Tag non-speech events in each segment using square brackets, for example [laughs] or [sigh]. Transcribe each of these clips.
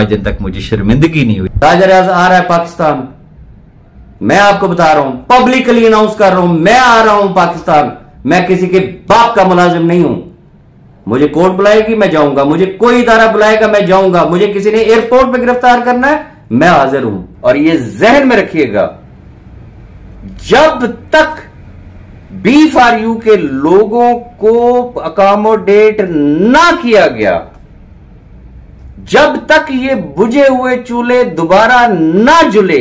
आज दिन तक मुझे शर्मिंदगी नहीं हुई राजा रियाज आ रहा है पाकिस्तान मैं आपको बता रहा हूं पब्लिकली अनाउंस कर रहा हूं मैं आ रहा हूं पाकिस्तान मैं किसी के बाप का मुलाजिम नहीं हूं मुझे कोर्ट बुलाएगी मैं जाऊंगा मुझे कोई इदारा बुलाएगा मैं जाऊंगा मुझे किसी ने एयरपोर्ट पर गिरफ्तार करना है मैं हाजिर हूं और यह जहन में रखिएगा जब तक बी फॉर यू के लोगों को अकोमोडेट ना किया गया जब तक ये बुझे हुए चूल्हे दोबारा ना जुले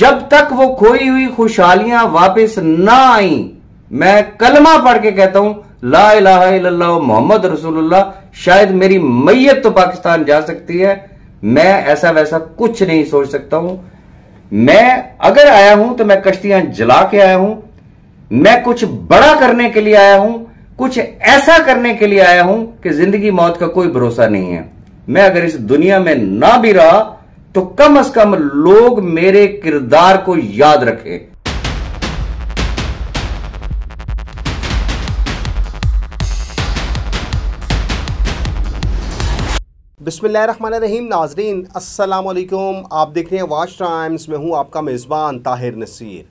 जब तक वो खोई हुई खुशहालियां वापस ना आई मैं कलमा पढ़ के कहता हूं ला इला मोहम्मद रसूलुल्लाह शायद मेरी मैयत तो पाकिस्तान जा सकती है मैं ऐसा वैसा कुछ नहीं सोच सकता हूं मैं अगर आया हूं तो मैं कश्तियां जला के आया हूं मैं कुछ बड़ा करने के लिए आया हूं कुछ ऐसा करने के लिए आया हूं कि जिंदगी मौत का कोई भरोसा नहीं है मैं अगर इस दुनिया में ना भी रहा तो कम अज कम लोग मेरे किरदार को याद रखें बिसमिल्ल रहीम नाजरीन वालेकुम आप देख रहे हैं वाच टाइम्स में हूं आपका मेज़बान ताहिर नसीर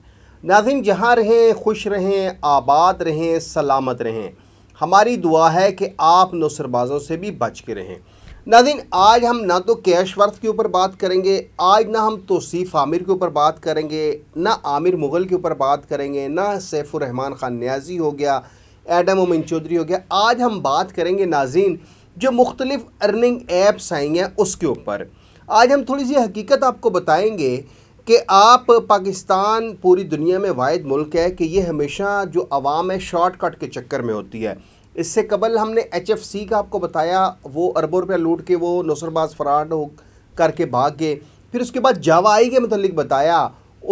नाजरीन जहां रहें खुश रहें आबाद रहें सलामत रहें हमारी दुआ है कि आप नुसरबाजों से भी बच के रहें नादिन आज हम ना तो कैश वर्थ के ऊपर बात करेंगे आज ना हम तोसीफ़ आमिर के ऊपर बात करेंगे ना आमिर मुग़ल के ऊपर बात करेंगे ना सैफ रहमान ख़ान न्याजी हो गया एडम उमिन चौधरी हो गया आज हम बात करेंगे नाजीन जो मुख्तलिफ़ अर्निंग एप्स आई हैं उसके ऊपर आज हम थोड़ी सी हकीकत आपको बताएंगे कि आप पाकिस्तान पूरी दुनिया में वाद मुल्क है कि ये हमेशा जो आवाम है शॉर्ट कट के चक्कर में होती है इससे कबल हमने एच एफ सी का आपको बताया वो अरबों रुपया लूट के वो नौसरबाज फ्राड हो करके भाग गए फिर उसके बाद आई के मतलब बताया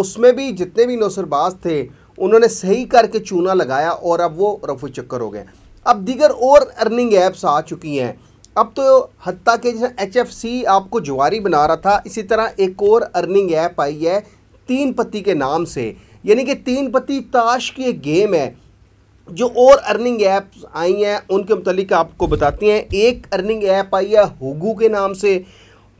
उसमें भी जितने भी नौसरबाज थे उन्होंने सही करके चूना लगाया और अब वो रफू चक्कर हो गए अब दीगर और अर्निंग ऐप्स आ चुकी हैं अब तो हती के जैसे एच एफ सी आपको जुआरी बना रहा था इसी तरह एक और अर्निंग ऐप आई है तीन पत्ती के नाम से यानी कि तीन पत्ती ताश की एक गेम है जो और अर्निंग ऐप्स आई हैं उनके मतलब आपको बताती हैं एक अर्निंग ऐप आई है होगू के नाम से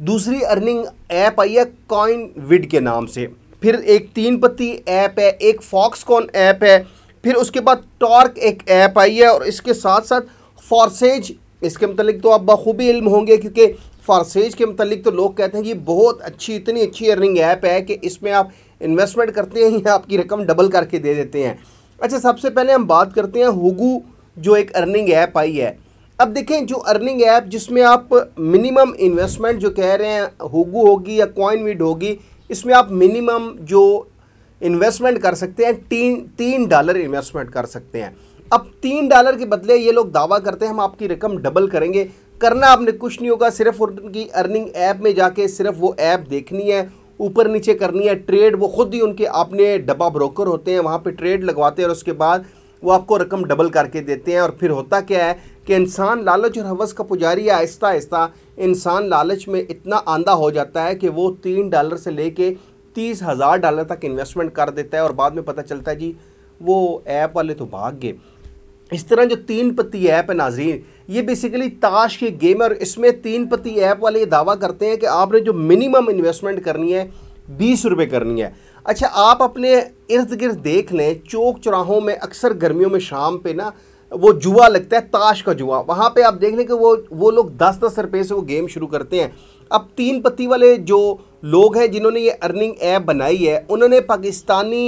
दूसरी अर्निंग ऐप आई है कॉइन विड के नाम से फिर एक तीन पत्ती ऐप है एक फॉक्सकॉन ऐप है फिर उसके बाद टॉर्क एक ऐप आई है और इसके साथ साथ फॉरसेज इसके मतलब तो आप बखूबी इल्म होंगे क्योंकि फारसेज के मतलब तो लोग कहते हैं कि बहुत अच्छी इतनी अच्छी अर्निंग ऐप है कि इसमें आप इन्वेस्टमेंट करते हैं या [laughs] आपकी रकम डबल करके दे देते हैं अच्छा सबसे पहले हम बात करते हैं होगू जो एक अर्निंग ऐप आई है अब देखें जो अर्निंग ऐप जिसमें आप मिनिमम इन्वेस्टमेंट जो कह रहे हैं होगू होगी या कॉइन वीड होगी इसमें आप मिनिमम जो इन्वेस्टमेंट कर सकते हैं तीन तीन डॉलर इन्वेस्टमेंट कर सकते हैं अब तीन डॉलर के बदले ये लोग दावा करते हैं हम आपकी रकम डबल करेंगे करना आपने कुछ नहीं होगा सिर्फ उनकी अर्निंग ऐप में जाके सिर्फ वो ऐप देखनी है ऊपर नीचे करनी है ट्रेड वो खुद ही उनके अपने डब्बा ब्रोकर होते हैं वहाँ पर ट्रेड लगवाते हैं और उसके बाद वो आपको रकम डबल करके देते हैं और फिर होता क्या है कि इंसान लालच और हवस का पुजारी है आहिस्ता आहिस्ता इंसान लालच में इतना आंधा हो जाता है कि वो तीन डॉलर से ले कर तीस हज़ार डॉलर तक इन्वेस्टमेंट कर देता है और बाद में पता चलता है जी वो ऐप वाले तो भाग गए इस तरह जो तीन पत्ती ऐप है नाजरीन ये बेसिकली ताश की गेम है और इसमें तीन पत्ती ऐप वाले ये दावा करते हैं कि आपने जो मिनिमम इन्वेस्टमेंट करनी है बीस रुपये करनी है अच्छा आप अपने इर्द गिर्द देख लें चौक चौराहों में अक्सर गर्मियों में शाम पे ना वो जुआ लगता है ताश का जुआ वहाँ पे आप देख लें कि वो वो लोग दस दस रुपये से वो गेम शुरू करते हैं अब तीन पत्ती वाले जो लोग हैं जिन्होंने ये अर्निंग ऐप बनाई है उन्होंने पाकिस्तानी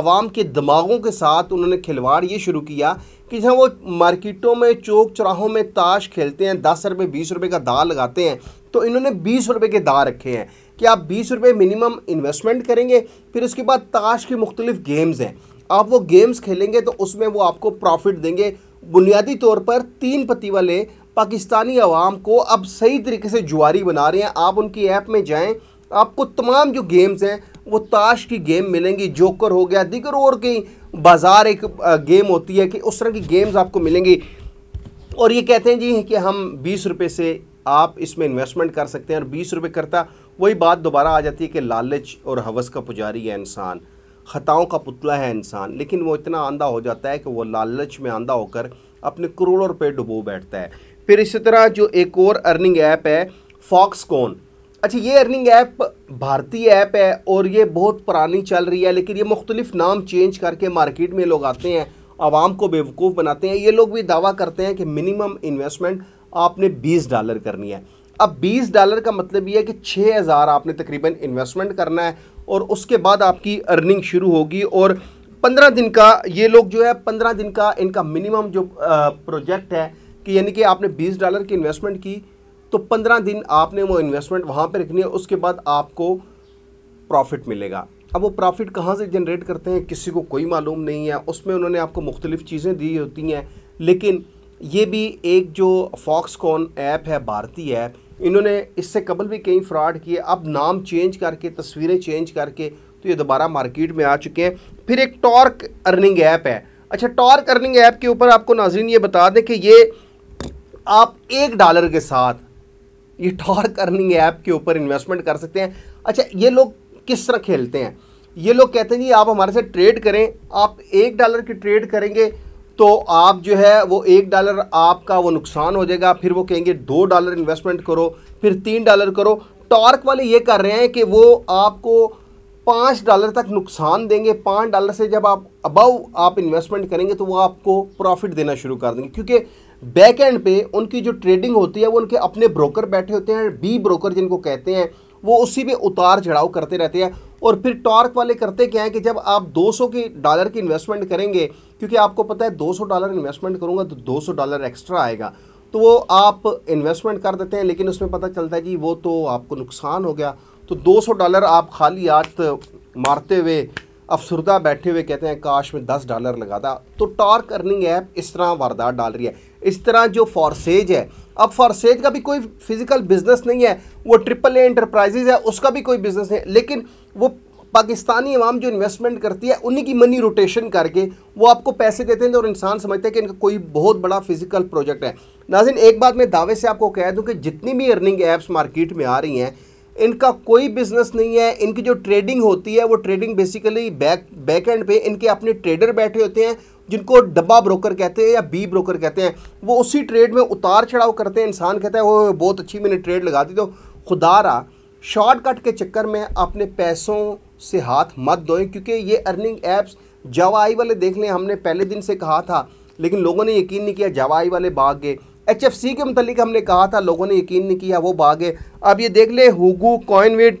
आवाम के दिमागों के साथ उन्होंने खिलवाड़ ये शुरू किया कि जहाँ वो मार्केटों में चौक चौराहों में ताश खेलते हैं दस रुपये बीस रुपये का दा लगाते हैं तो इन्होंने बीस रुपये के दा रखे हैं कि आप बीस रुपये मिनिमम इन्वेस्टमेंट करेंगे फिर उसके बाद ताश के मुख्तलिफ गेम्स हैं आप वो गेम्स खेलेंगे तो उसमें वो आपको प्रॉफिट देंगे बुनियादी तौर पर तीन पत्ती वाले पाकिस्तानी आवाम को अब सही तरीके से जुआरी बना रहे हैं आप उनकी ऐप में जाएं आपको तमाम जो गेम्स हैं वो ताश की गेम मिलेंगी जोकर हो गया दिगर और कहीं बाज़ार एक गेम होती है कि उस तरह की गेम्स आपको मिलेंगी और ये कहते हैं जी कि हम बीस रुपये से आप इसमें इन्वेस्टमेंट कर सकते हैं और बीस रुपये करता वही बात दोबारा आ जाती है कि लालच और हवस का पुजारी है इंसान ख़ताओं का पुतला है इंसान लेकिन वो इतना आंधा हो जाता है कि वो लालच में आंधा होकर अपने करोड़ों रुपये डुबो बैठता है फिर इसी तरह जो एक और अर्निंग ऐप है फॉक्सकॉन अच्छा ये अर्निंग ऐप भारतीय ऐप है और ये बहुत पुरानी चल रही है लेकिन ये मुख्तलिफ नाम चेंज करके मार्केट में लोग आते हैं आवाम को बेवकूफ़ बनाते हैं ये लोग भी दावा करते हैं कि मिनिमम इन्वेस्टमेंट आपने 20 डॉलर करनी है अब 20 डॉलर का मतलब ये है कि 6000 आपने तकरीबन इन्वेस्टमेंट करना है और उसके बाद आपकी अर्निंग शुरू होगी और 15 दिन का ये लोग जो है 15 दिन का इनका मिनिमम जो प्रोजेक्ट है कि यानी कि आपने 20 डॉलर की इन्वेस्टमेंट की तो पंद्रह दिन आपने वो इन्वेस्टमेंट वहाँ पर रखनी है उसके बाद आपको प्रॉफिट मिलेगा अब वो प्रॉफिट कहाँ से जनरेट करते हैं किसी को कोई मालूम नहीं है उसमें उन्होंने आपको मुख्तलिफ़ चीज़ें दी होती हैं लेकिन ये भी एक जो फॉक्सकॉन ऐप है भारतीय ऐप इन्होंने इससे कबल भी कई फ्रॉड किए अब नाम चेंज करके तस्वीरें चेंज करके तो ये दोबारा मार्केट में आ चुके हैं फिर एक टॉर्क अर्निंग ऐप है अच्छा टॉर्क अर्निंग ऐप के ऊपर आपको नाजरीन ये बता दें कि ये आप एक डॉलर के साथ ये टॉर्क अर्निंग ऐप के ऊपर इन्वेस्टमेंट कर सकते हैं अच्छा ये लोग किस तरह खेलते हैं ये लोग कहते हैं जी आप हमारे से ट्रेड करें आप एक डॉलर की ट्रेड करेंगे तो आप जो है वो एक डॉलर आपका वो नुकसान हो जाएगा फिर वो कहेंगे दो डॉलर इन्वेस्टमेंट करो फिर तीन डॉलर करो टॉर्क वाले ये कर रहे हैं कि वो आपको पाँच डॉलर तक नुकसान देंगे पाँच डॉलर से जब आप अबव आप इन्वेस्टमेंट करेंगे तो वो आपको प्रॉफिट देना शुरू कर देंगे क्योंकि बैक एंड पे उनकी जो ट्रेडिंग होती है वो उनके अपने ब्रोकर बैठे होते हैं बी ब्रोकर जिनको कहते हैं वो उसी में उतार चढ़ाव करते रहते हैं और फिर टॉर्क वाले करते क्या है कि जब आप 200 के डॉलर की इन्वेस्टमेंट करेंगे क्योंकि आपको पता है 200 डॉलर इन्वेस्टमेंट करूंगा तो 200 डॉलर एक्स्ट्रा आएगा तो वो आप इन्वेस्टमेंट कर देते हैं लेकिन उसमें पता चलता है जी वो तो आपको नुकसान हो गया तो दो डॉलर आप खाली हाथ तो मारते हुए अफसरदा बैठे हुए कहते हैं काश में दस डॉलर लगाता तो टॉर्क अर्निंग ऐप इस तरह वारदात डाल रही है इस तरह जो फॉरसेज है अब फॉरसेज का भी कोई फिजिकल बिजनेस नहीं है वो ट्रिपल ए इंटरप्राइजेज है उसका भी कोई बिजनेस नहीं है लेकिन वो पाकिस्तानी अवाम जो इन्वेस्टमेंट करती है उन्हीं की मनी रोटेशन करके वो आपको पैसे देते हैं और इंसान समझते हैं कि इनका कोई बहुत बड़ा फिजिकल प्रोजेक्ट है नाजिन एक बात मैं दावे से आपको कह दूँ कि जितनी भी अर्निंग ऐप्स मार्केट में आ रही हैं इनका कोई बिजनेस नहीं है इनकी जो ट्रेडिंग होती है वो trading basically back back end पे इनके अपने ट्रेडर बैठे होते हैं जिनको डब्बा ब्रोकर कहते हैं या बी ब्रोकर कहते हैं वो उसी ट्रेड में उतार चढ़ाव करते हैं इंसान कहता है वो बहुत अच्छी मैंने ट्रेड लगा दी तो खुदा रहा शॉर्टकट के चक्कर में अपने पैसों से हाथ मत धोएं क्योंकि ये अर्निंग ऐप्स जवाई वाले देख लें हमने पहले दिन से कहा था लेकिन लोगों ने यकीन नहीं किया जवाई वाले भाग गए एच एफ सी के मतलब हमने कहा था लोगों ने यकीन नहीं किया वो भाग है अब ये देख ले हुगू कॉइनविड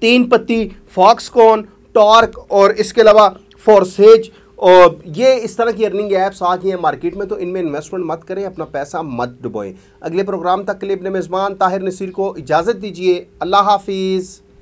तीन पत्ती फॉक्सकॉन टॉर्क और इसके अलावा फोरसेज और ये इस तरह की अर्निंग ऐप्स आ गई हैं मार्केट में तो इनमें इन्वेस्टमेंट मत करें अपना पैसा मत डुबोएं अगले प्रोग्राम तक के लिए अपने मेज़बान ताहिर नसीर को इजाज़त दीजिए अल्लाह हाफिज़